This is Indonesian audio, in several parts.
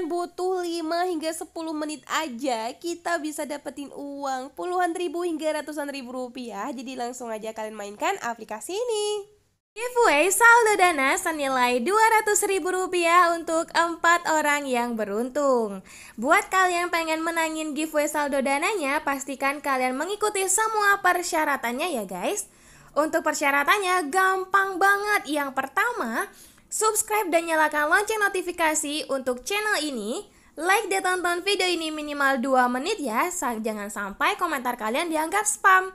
cuman butuh 5 hingga 10 menit aja kita bisa dapetin uang puluhan ribu hingga ratusan ribu rupiah. Jadi langsung aja kalian mainkan aplikasi ini. Giveaway saldo dana senilai Rp200.000 untuk 4 orang yang beruntung. Buat kalian pengen menangin giveaway saldo dananya, pastikan kalian mengikuti semua persyaratannya ya guys. Untuk persyaratannya gampang banget. Yang pertama, Subscribe dan nyalakan lonceng notifikasi untuk channel ini. Like dan tonton video ini minimal 2 menit ya, jangan sampai komentar kalian dianggap spam.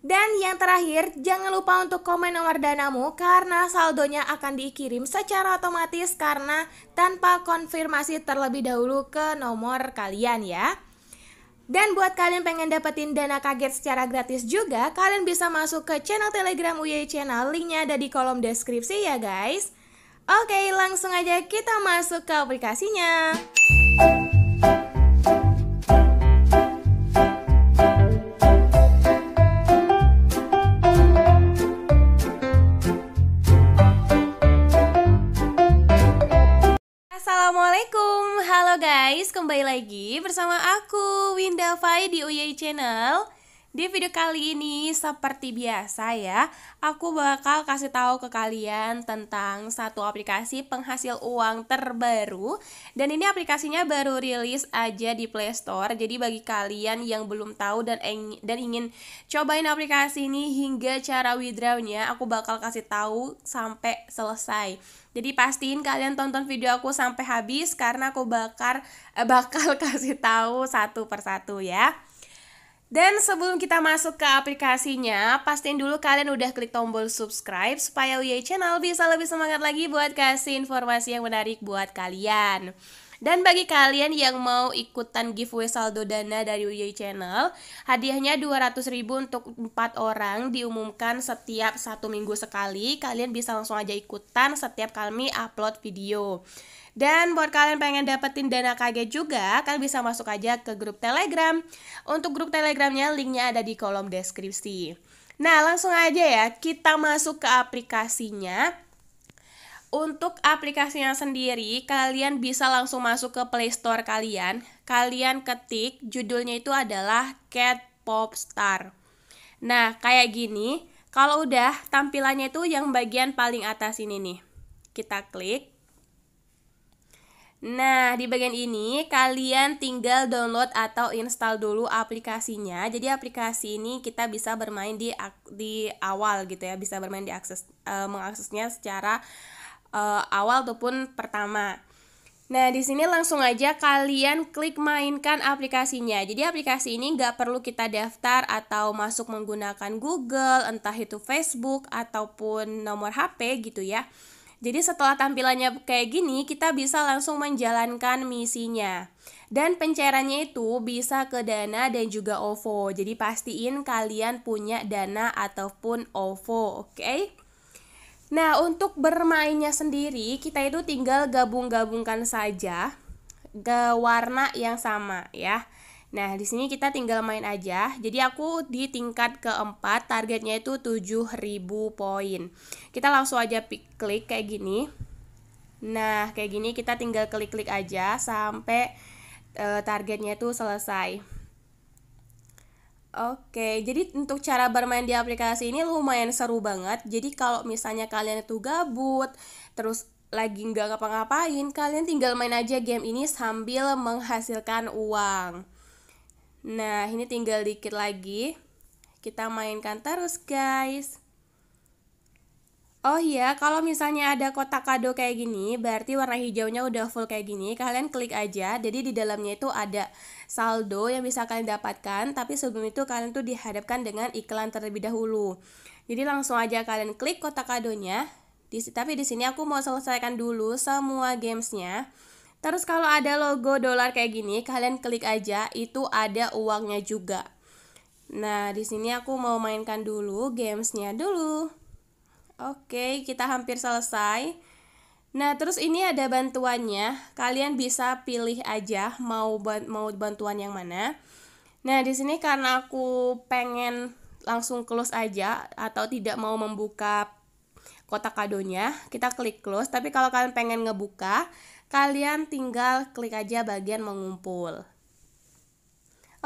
Dan yang terakhir, jangan lupa untuk komen nomor danamu karena saldonya akan dikirim secara otomatis karena tanpa konfirmasi terlebih dahulu ke nomor kalian ya. Dan buat kalian pengen dapetin dana kaget secara gratis juga, kalian bisa masuk ke channel Telegram UY Channel, linknya ada di kolom deskripsi ya guys. Oke, langsung aja kita masuk ke aplikasinya. Assalamualaikum, halo guys, kembali lagi bersama aku Winda Fai di UY Channel. Di video kali ini seperti biasa ya, aku bakal kasih tahu ke kalian tentang satu aplikasi penghasil uang terbaru dan ini aplikasinya baru rilis aja di Play Store. Jadi bagi kalian yang belum tahu dan ingin dan ingin cobain aplikasi ini hingga cara withdrawnya, aku bakal kasih tahu sampai selesai. Jadi pastiin kalian tonton video aku sampai habis karena aku bakar eh, bakal kasih tahu satu persatu ya. Dan sebelum kita masuk ke aplikasinya, pastiin dulu kalian udah klik tombol subscribe supaya UY Channel bisa lebih semangat lagi buat kasih informasi yang menarik buat kalian. Dan bagi kalian yang mau ikutan giveaway saldo dana dari UJ Channel, hadiahnya 200 ribu untuk 4 orang diumumkan setiap satu minggu sekali. Kalian bisa langsung aja ikutan setiap kami upload video. Dan buat kalian pengen dapetin dana kaget juga, kalian bisa masuk aja ke grup Telegram. Untuk grup Telegramnya linknya ada di kolom deskripsi. Nah langsung aja ya, kita masuk ke aplikasinya. Untuk aplikasinya sendiri, kalian bisa langsung masuk ke Play Store kalian. Kalian ketik judulnya itu adalah Cat Pop Star. Nah, kayak gini. Kalau udah, tampilannya itu yang bagian paling atas ini nih. Kita klik. Nah, di bagian ini kalian tinggal download atau install dulu aplikasinya. Jadi aplikasi ini kita bisa bermain di di awal gitu ya, bisa bermain di akses uh, mengaksesnya secara uh, awal ataupun pertama. Nah, di sini langsung aja kalian klik mainkan aplikasinya. Jadi aplikasi ini nggak perlu kita daftar atau masuk menggunakan Google, entah itu Facebook ataupun nomor HP gitu ya. Jadi setelah tampilannya kayak gini, kita bisa langsung menjalankan misinya. Dan pencairannya itu bisa ke Dana dan juga OVO. Jadi pastiin kalian punya Dana ataupun OVO, oke? Okay? Nah, untuk bermainnya sendiri, kita itu tinggal gabung-gabungkan saja ke warna yang sama ya. Nah, di sini kita tinggal main aja. Jadi aku di tingkat keempat, targetnya itu 7000 poin. Kita langsung aja klik kayak gini. Nah, kayak gini kita tinggal klik-klik aja sampai e, targetnya itu selesai. Oke, jadi untuk cara bermain di aplikasi ini lumayan seru banget. Jadi kalau misalnya kalian itu gabut, terus lagi nggak ngapa-ngapain, kalian tinggal main aja game ini sambil menghasilkan uang. Nah, ini tinggal dikit lagi. Kita mainkan terus, guys. Oh iya, kalau misalnya ada kotak kado kayak gini, berarti warna hijaunya udah full kayak gini. Kalian klik aja, jadi di dalamnya itu ada saldo yang bisa kalian dapatkan, tapi sebelum itu kalian tuh dihadapkan dengan iklan terlebih dahulu. Jadi langsung aja kalian klik kotak kadonya. tapi di sini aku mau selesaikan dulu semua gamesnya. Terus kalau ada logo dolar kayak gini, kalian klik aja, itu ada uangnya juga. Nah, di sini aku mau mainkan dulu gamesnya dulu. Oke, kita hampir selesai. Nah, terus ini ada bantuannya. Kalian bisa pilih aja mau mau bantuan yang mana. Nah, di sini karena aku pengen langsung close aja atau tidak mau membuka kotak kadonya, kita klik close. Tapi kalau kalian pengen ngebuka, kalian tinggal klik aja bagian mengumpul.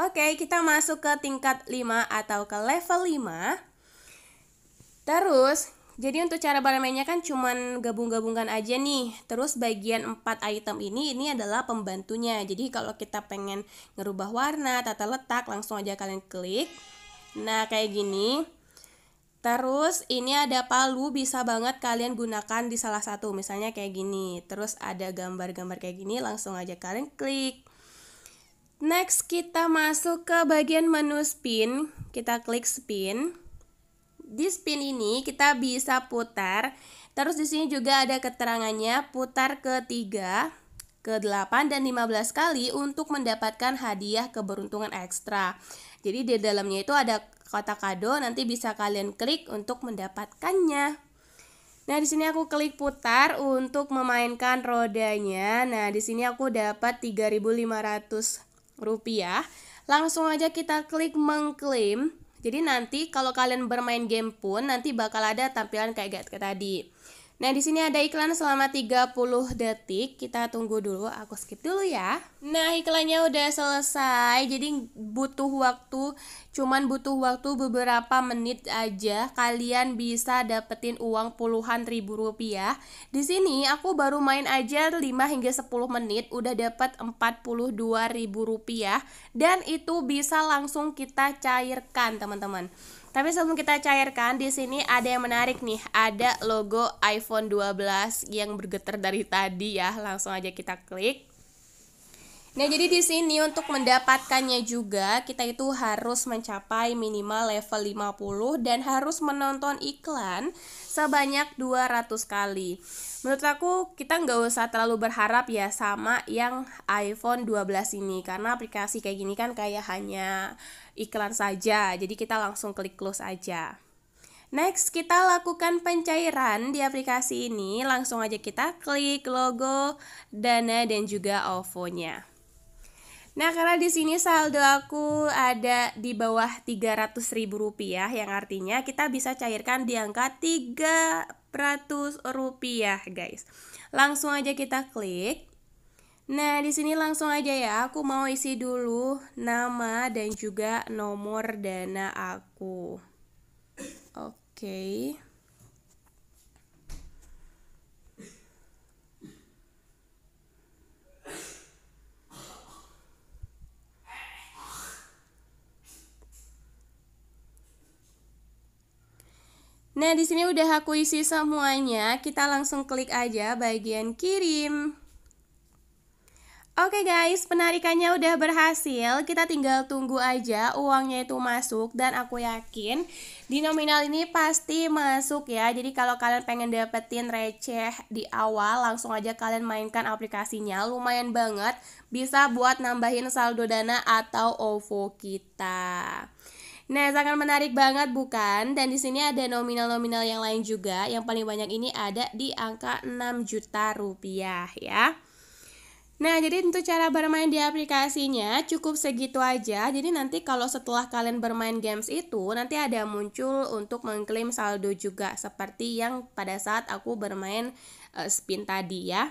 Oke, kita masuk ke tingkat 5 atau ke level 5. Terus jadi untuk cara bermainnya kan cuman gabung-gabungkan aja nih. Terus bagian 4 item ini ini adalah pembantunya. Jadi kalau kita pengen ngerubah warna, tata letak, langsung aja kalian klik. Nah, kayak gini. Terus ini ada palu bisa banget kalian gunakan di salah satu misalnya kayak gini. Terus ada gambar-gambar kayak gini langsung aja kalian klik. Next kita masuk ke bagian menu spin, kita klik spin di spin ini kita bisa putar. Terus di sini juga ada keterangannya putar ke 3 ke-8 dan 15 kali untuk mendapatkan hadiah keberuntungan ekstra. Jadi di dalamnya itu ada kotak kado, nanti bisa kalian klik untuk mendapatkannya. Nah, di sini aku klik putar untuk memainkan rodanya. Nah, di sini aku dapat 3.500 rupiah. Langsung aja kita klik mengklaim. Jadi nanti kalau kalian bermain game pun nanti bakal ada tampilan kayak kayak tadi. Nah, di sini ada iklan selama 30 detik. Kita tunggu dulu, aku skip dulu ya. Nah, iklannya udah selesai. Jadi butuh waktu cuman butuh waktu beberapa menit aja kalian bisa dapetin uang puluhan ribu rupiah. Di sini aku baru main aja 5 hingga 10 menit udah dapat 42 ribu rupiah dan itu bisa langsung kita cairkan, teman-teman. Tapi sebelum kita cairkan, di sini ada yang menarik nih. Ada logo iPhone 12 yang bergetar dari tadi ya. Langsung aja kita klik. Nah, jadi di sini untuk mendapatkannya juga kita itu harus mencapai minimal level 50 dan harus menonton iklan sebanyak 200 kali menurut aku kita nggak usah terlalu berharap ya sama yang iPhone 12 ini karena aplikasi kayak gini kan kayak hanya iklan saja jadi kita langsung klik close aja Next, kita lakukan pencairan di aplikasi ini. Langsung aja kita klik logo Dana dan juga OVO-nya. Nah, karena di sini saldo aku ada di bawah rp rupiah yang artinya kita bisa cairkan di angka 3% rupiah guys. Langsung aja kita klik. Nah, di sini langsung aja ya, aku mau isi dulu nama dan juga nomor dana aku. Oke. Okay. Nah, di sini udah aku isi semuanya. Kita langsung klik aja bagian kirim. Oke okay guys, penarikannya udah berhasil. Kita tinggal tunggu aja uangnya itu masuk dan aku yakin di nominal ini pasti masuk ya. Jadi kalau kalian pengen dapetin receh di awal, langsung aja kalian mainkan aplikasinya. Lumayan banget bisa buat nambahin saldo dana atau OVO kita. Nah, sangat menarik banget bukan? Dan di sini ada nominal-nominal yang lain juga. Yang paling banyak ini ada di angka 6 juta rupiah ya. Nah, jadi untuk cara bermain di aplikasinya cukup segitu aja. Jadi nanti kalau setelah kalian bermain games itu, nanti ada muncul untuk mengklaim saldo juga seperti yang pada saat aku bermain uh, spin tadi ya.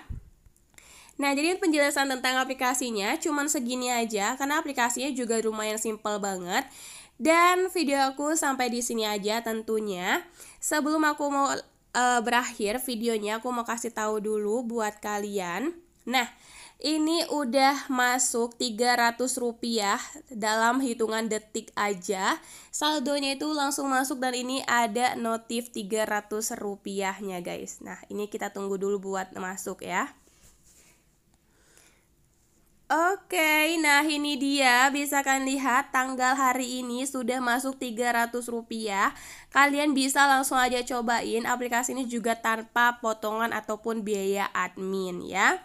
Nah, jadi penjelasan tentang aplikasinya cuman segini aja karena aplikasinya juga lumayan simple banget. Dan video aku sampai di sini aja tentunya. Sebelum aku mau uh, berakhir videonya, aku mau kasih tahu dulu buat kalian. Nah, ini udah masuk 300 rupiah dalam hitungan detik aja saldonya itu langsung masuk dan ini ada notif 300 rupiahnya guys nah ini kita tunggu dulu buat masuk ya Oke, nah ini dia bisa kalian lihat tanggal hari ini sudah masuk 300 rupiah. Kalian bisa langsung aja cobain aplikasi ini juga tanpa potongan ataupun biaya admin ya.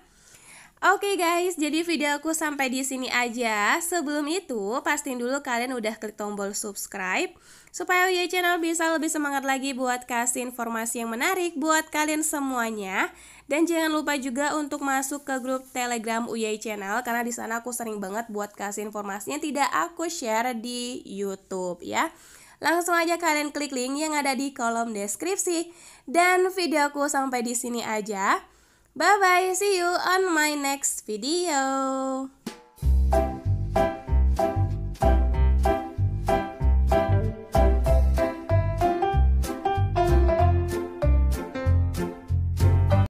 Oke guys, jadi video aku sampai di sini aja. Sebelum itu, pastiin dulu kalian udah klik tombol subscribe supaya Uye Channel bisa lebih semangat lagi buat kasih informasi yang menarik buat kalian semuanya. Dan jangan lupa juga untuk masuk ke grup Telegram UI Channel karena di sana aku sering banget buat kasih informasinya tidak aku share di YouTube ya. Langsung aja kalian klik link yang ada di kolom deskripsi. Dan videoku sampai di sini aja. Bye bye, see you on my next video.